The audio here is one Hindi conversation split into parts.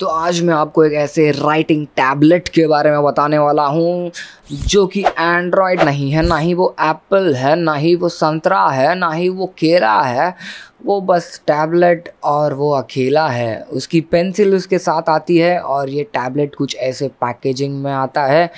तो आज मैं आपको एक ऐसे राइटिंग टैबलेट के बारे में बताने वाला हूँ जो कि एंड्रॉयड नहीं है ना ही वो एप्पल है ना ही वो संतरा है ना ही वो केला है वो बस टैबलेट और वो अकेला है उसकी पेंसिल उसके साथ आती है और ये टैबलेट कुछ ऐसे पैकेजिंग में आता है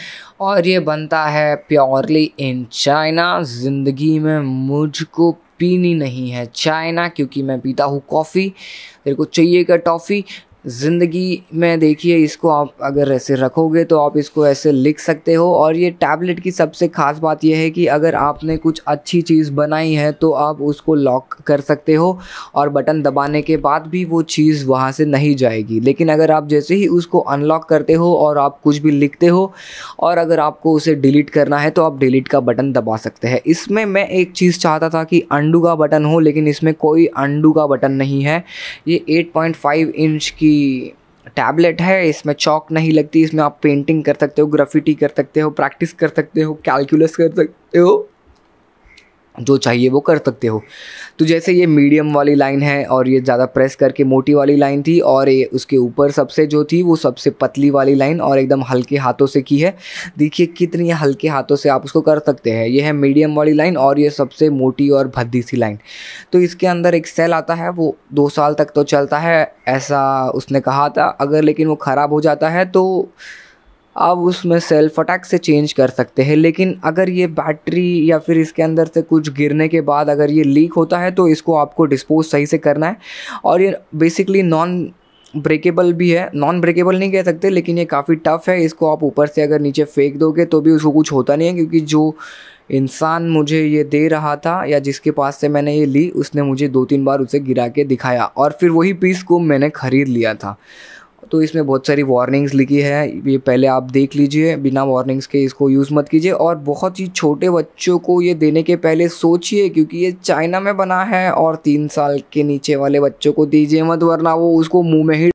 और ये बनता है प्योरली इन चाइना ज़िंदगी में मुझको पीनी नहीं है चाइना क्योंकि मैं पीता हूँ कॉफ़ी मेरे को चाहिए का टॉफ़ी ज़िंदगी में देखिए इसको आप अगर ऐसे रखोगे तो आप इसको ऐसे लिख सकते हो और ये टैबलेट की सबसे ख़ास बात यह है कि अगर आपने कुछ अच्छी चीज़ बनाई है तो आप उसको लॉक कर सकते हो और बटन दबाने के बाद भी वो चीज़ वहाँ से नहीं जाएगी लेकिन अगर आप जैसे ही उसको अनलॉक करते हो और आप कुछ भी लिखते हो और अगर आपको उसे डिलीट करना है तो आप डिलीट का बटन दबा सकते हैं इसमें मैं एक चीज़ चाहता था कि अंडू का बटन हो लेकिन इसमें कोई अंडू का बटन नहीं है ये एट इंच की की टैबलेट है इसमें चौक नहीं लगती इसमें आप पेंटिंग कर सकते हो ग्राफिटी कर सकते हो प्रैक्टिस कर सकते हो कैलकुलस कर सकते हो जो चाहिए वो कर सकते हो तो जैसे ये मीडियम वाली लाइन है और ये ज़्यादा प्रेस करके मोटी वाली लाइन थी और ये उसके ऊपर सबसे जो थी वो सबसे पतली वाली लाइन और एकदम हल्के हाथों से की है देखिए कितनी हल्के हाथों से आप उसको कर सकते हैं ये है मीडियम वाली लाइन और ये सबसे मोटी और भद्दी सी लाइन तो इसके अंदर एक सेल आता है वो दो साल तक तो चलता है ऐसा उसने कहा था अगर लेकिन वो ख़राब हो जाता है तो आप उसमें सेल्फ अटैक से चेंज कर सकते हैं लेकिन अगर ये बैटरी या फिर इसके अंदर से कुछ गिरने के बाद अगर ये लीक होता है तो इसको आपको डिस्पोज सही से करना है और ये बेसिकली नॉन ब्रेकेबल भी है नॉन ब्रेकेबल नहीं कह सकते लेकिन ये काफ़ी टफ़ है इसको आप ऊपर से अगर नीचे फेंक दोगे तो भी उसको कुछ होता नहीं है क्योंकि जो इंसान मुझे ये दे रहा था या जिसके पास से मैंने ये ली उसने मुझे दो तीन बार उसे गिरा के दिखाया और फिर वही पीस को मैंने ख़रीद लिया था तो इसमें बहुत सारी वार्निंग्स लिखी है ये पहले आप देख लीजिए बिना वार्निंग्स के इसको यूज़ मत कीजिए और बहुत ही छोटे बच्चों को ये देने के पहले सोचिए क्योंकि ये चाइना में बना है और तीन साल के नीचे वाले बच्चों को दीजिए मत वरना वो उसको मुँह में ही